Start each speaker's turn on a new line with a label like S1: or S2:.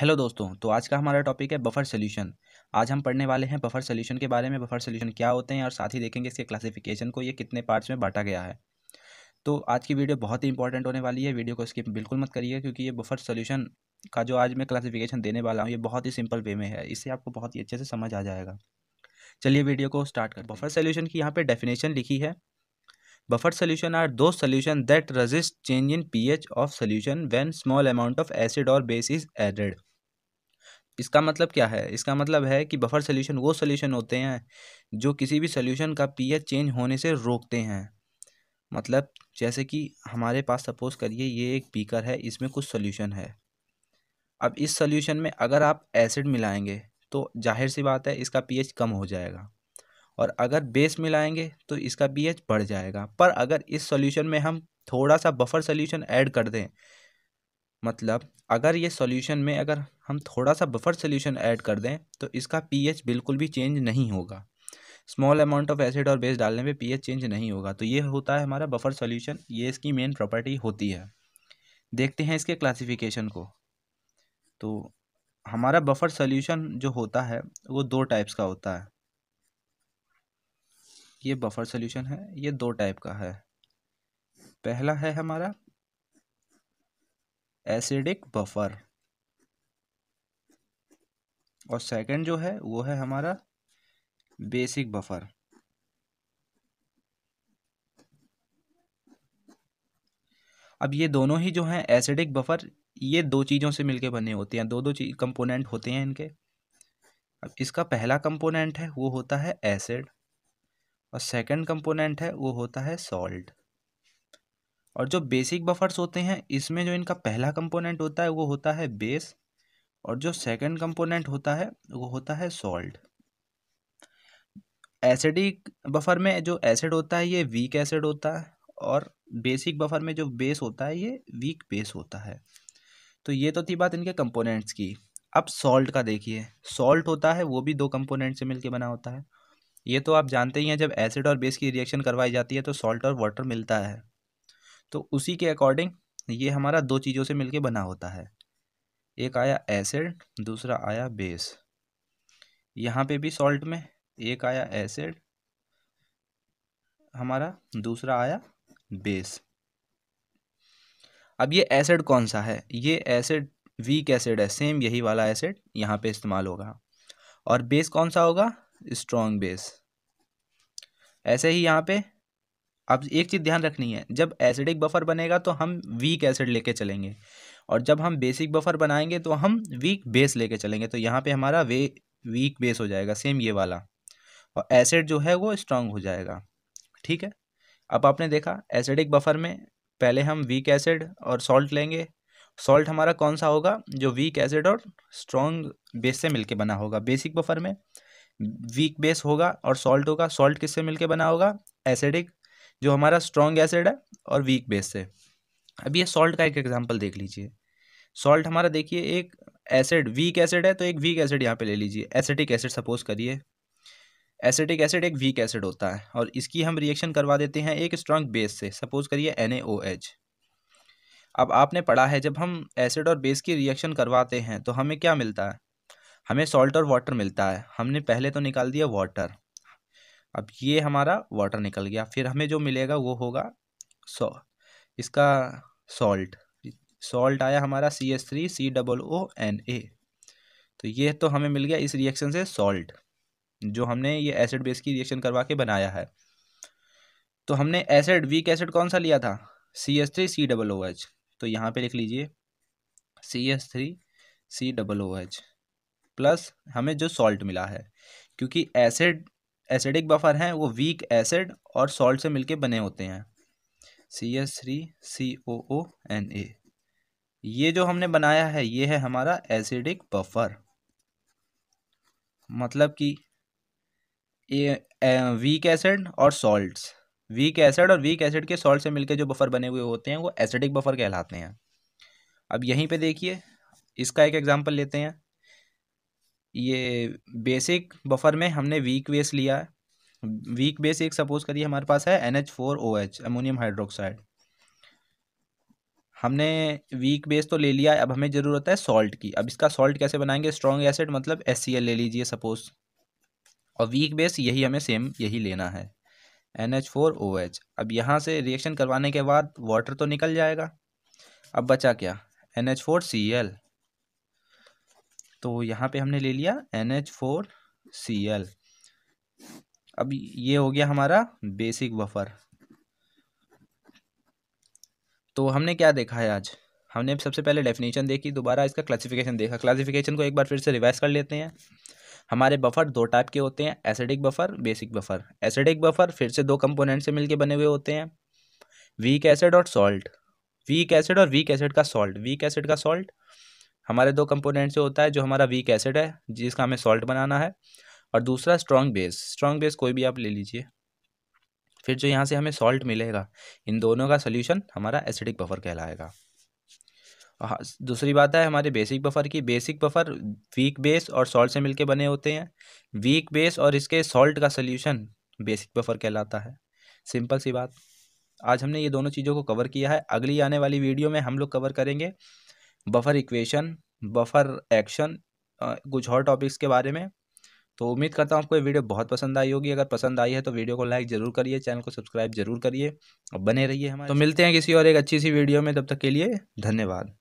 S1: hello दोस्तों तो आज का हमारा टॉपिक है बफर सोल्यूशन आज हम पढ़ने वाले हैं बफर सोल्यूशन के बारे में बफर सोल्यूशन क्या होते हैं और साथ ही देखेंगे इसके क्लासिफिकेशन को ये कितने पार्ट्स में बांटा गया है तो आज की वीडियो बहुत ही इंपॉर्टेंट होने वाली है वीडियो को स्किप बिल्कुल मत करिएगा क्योंकि ये बफर सोल्यूशन का जो आज मैं क्लासिफिकेशन देने वाला हूँ ये बहुत ही सिंपल वे में है इससे आपको बहुत ही अच्छे से समझ आ जाएगा चलिए वीडियो को स्टार्ट कर बफर सोल्यूशन की यहाँ पर डेफिनेशन लिखी है buffer are the solution that resist change in P H of solution when small amount of acid और बेस इज एडेड इसका मतलब क्या है इसका मतलब है कि बफर सोल्यूशन वो सोल्यूशन होते हैं जो किसी भी सोल्यूशन का पीएच चेंज होने से रोकते हैं मतलब जैसे कि हमारे पास सपोज़ करिए ये एक बीकर है इसमें कुछ सोल्यूशन है अब इस सोल्यूशन में अगर आप एसिड मिलाएंगे तो जाहिर सी बात है इसका पीएच कम हो जाएगा और अगर बेस मिलाएंगे तो इसका पीएच बढ़ जाएगा पर अगर इस सोल्यूशन में हम थोड़ा सा बफर सोल्यूशन ऐड कर दें मतलब अगर ये सॉल्यूशन में अगर हम थोड़ा सा बफर सॉल्यूशन ऐड कर दें तो इसका पीएच बिल्कुल भी चेंज नहीं होगा स्मॉल अमाउंट ऑफ एसिड और बेस डालने पे पीएच चेंज नहीं होगा तो ये होता है हमारा बफर सॉल्यूशन ये इसकी मेन प्रॉपर्टी होती है देखते हैं इसके क्लासिफिकेशन को तो हमारा बफर सोल्यूशन जो होता है वो दो टाइप्स का होता है ये बफर सोल्यूशन है ये दो टाइप का है पहला है हमारा एसिडिक बफर और सेकंड जो है वो है हमारा बेसिक बफर अब ये दोनों ही जो हैं एसिडिक बफर ये दो चीज़ों से मिलके बने होते हैं दो दो चीज कंपोनेंट होते हैं इनके अब इसका पहला कंपोनेंट है वो होता है एसिड और सेकंड कंपोनेंट है वो होता है सॉल्ट और जो बेसिक बफर्स होते हैं इसमें जो इनका पहला कंपोनेंट होता है वो होता है बेस और जो सेकंड कंपोनेंट होता है वो होता है सॉल्ट एसिडिक बफर में जो एसिड होता है ये वीक एसिड होता है और बेसिक बफर में जो बेस होता है ये वीक बेस होता है तो ये तो थी बात इनके कंपोनेंट्स की अब सॉल्ट का देखिए सॉल्ट होता है वो भी दो कंपोनेंट से मिलके बना होता है ये तो आप जानते ही हैं जब एसिड और बेस की रिएक्शन करवाई जाती है तो सॉल्ट और वाटर मिलता है तो उसी के अकॉर्डिंग ये हमारा दो चीज़ों से मिलके बना होता है एक आया एसिड दूसरा आया बेस यहाँ पे भी सॉल्ट में एक आया एसिड हमारा दूसरा आया बेस अब ये एसिड कौन सा है ये एसिड वीक एसिड है सेम यही वाला एसिड यहाँ पे इस्तेमाल होगा और बेस कौन सा होगा स्ट्रॉन्ग बेस ऐसे ही यहाँ पे अब एक चीज़ ध्यान रखनी है जब एसिडिक बफर बनेगा तो हम वीक एसिड लेके चलेंगे और जब हम बेसिक बफर बनाएंगे तो हम वीक बेस लेके चलेंगे तो यहाँ पे हमारा वे वीक बेस हो जाएगा सेम ये वाला और एसिड जो है वो स्ट्रांग हो जाएगा ठीक है अब आपने देखा एसिडिक बफर में पहले हम वीक एसिड और सॉल्ट लेंगे सॉल्ट हमारा कौन सा होगा जो वीक एसिड और स्ट्रॉन्ग बेस से मिल बना होगा बेसिक बफर में वीक बेस होगा और सॉल्ट होगा सॉल्ट किससे मिलके बना होगा एसिडिक जो हमारा स्ट्रॉन्ग एसिड है और वीक बेस है अब ये सॉल्ट का एक एग्जाम्पल देख लीजिए सॉल्ट हमारा देखिए एक एसिड वीक एसिड है तो एक वीक एसिड यहाँ पे ले लीजिए एसिटिक एसिड सपोज करिए एसिटिक एसिड एक वीक एसिड होता है और इसकी हम रिएक्शन करवा देते हैं एक स्ट्रॉन्ग बेस से सपोज करिए एन अब आपने पढ़ा है जब हम एसिड और बेस की रिएक्शन करवाते हैं तो हमें क्या मिलता है हमें सॉल्ट और वाटर मिलता है हमने पहले तो निकाल दिया वाटर अब ये हमारा वाटर निकल गया फिर हमें जो मिलेगा वो होगा सो इसका सॉल्ट सॉल्ट आया हमारा C H three C double O N A तो ये तो हमें मिल गया इस रिएक्शन से सॉल्ट जो हमने ये एसिड बेस की रिएक्शन करवा के बनाया है तो हमने एसिड वीक एसिड कौन सा लिया था C H three C double O H तो यहाँ पे लिख लीजिए C H three C double O H plus हमें जो सॉल्ट मिला है क्योंकि एसिड एसिडिक बफर हैं वो वीक एसिड और सॉल्ट से मिलके बने होते हैं C H three C O O N A ये जो हमने बनाया है ये है हमारा एसिडिक बफर मतलब कि ए, ए, वीक एसिड और सॉल्ट्स वीक एसिड और वीक एसिड के सॉल्ट से मिलके जो बफर बने हुए होते हैं वो एसिडिक बफर कहलाते हैं अब यहीं पे देखिए इसका एक एग्जांपल लेते हैं ये बेसिक बफर में हमने वीक बेस लिया है वीक बेस एक सपोज करिए हमारे पास है N H four O H ammonium hydroxide हमने वीक बेस तो ले लिया है अब हमें ज़रूरत है सॉल्ट की अब इसका सॉल्ट कैसे बनाएंगे स्ट्रॉन्ग एसिड मतलब एस सी एल ले लीजिए सपोज और वीक बेस यही हमें सेम यही लेना है N H four O H अब यहाँ से रिएक्शन करवाने के बाद वाटर तो निकल जाएगा अब बचा क्या N H four C L तो यहाँ पे हमने ले लिया N H four C L अब ये हो गया हमारा बेसिक बफर तो हमने क्या देखा है आज हमने सबसे पहले डेफिनेशन देखी दोबारा इसका क्लासिफिकेशन देखा क्लासिफिकेशन को एक बार फिर से रिवाइज कर लेते हैं हमारे बफर दो टाइप के होते हैं acidic buffer basic buffer acidic buffer फिर से दो कंपोनेंट से मिलके बने हुए होते हैं वीक एसिड और सॉल्ट वीक एसिड और वीक एसिड का सॉल्ट वीक एसिड का सॉल्ट हमारे दो कंपोनेंट से होता है जो हमारा वीक एसिड है जिसका हमें सॉल्ट बनाना है और दूसरा स्ट्रॉन्ग बेस स्ट्रॉन्ग बेस कोई भी आप ले लीजिए फिर जो यहाँ से हमें सॉल्ट मिलेगा इन दोनों का सोल्यूशन हमारा एसिडिक बफर कहलाएगा हाँ, दूसरी बात है हमारे बेसिक बफर की बेसिक बफर वीक बेस और सॉल्ट से मिलके बने होते हैं वीक बेस और इसके सॉल्ट का सोल्यूशन बेसिक बफर कहलाता है सिंपल सी बात आज हमने ये दोनों चीज़ों को कवर किया है अगली आने वाली वीडियो में हम लोग कवर करेंगे बफ़र इक्वेशन बफ़र एक्शन कुछ और टॉपिक्स के बारे में तो उम्मीद करता हूँ आपको ये वीडियो बहुत पसंद आई होगी अगर पसंद आई है तो वीडियो को लाइक जरूर करिए चैनल को सब्सक्राइब जरूर करिए और बने रहिए हमारे तो मिलते हैं किसी और एक अच्छी सी वीडियो में तब तक के लिए धन्यवाद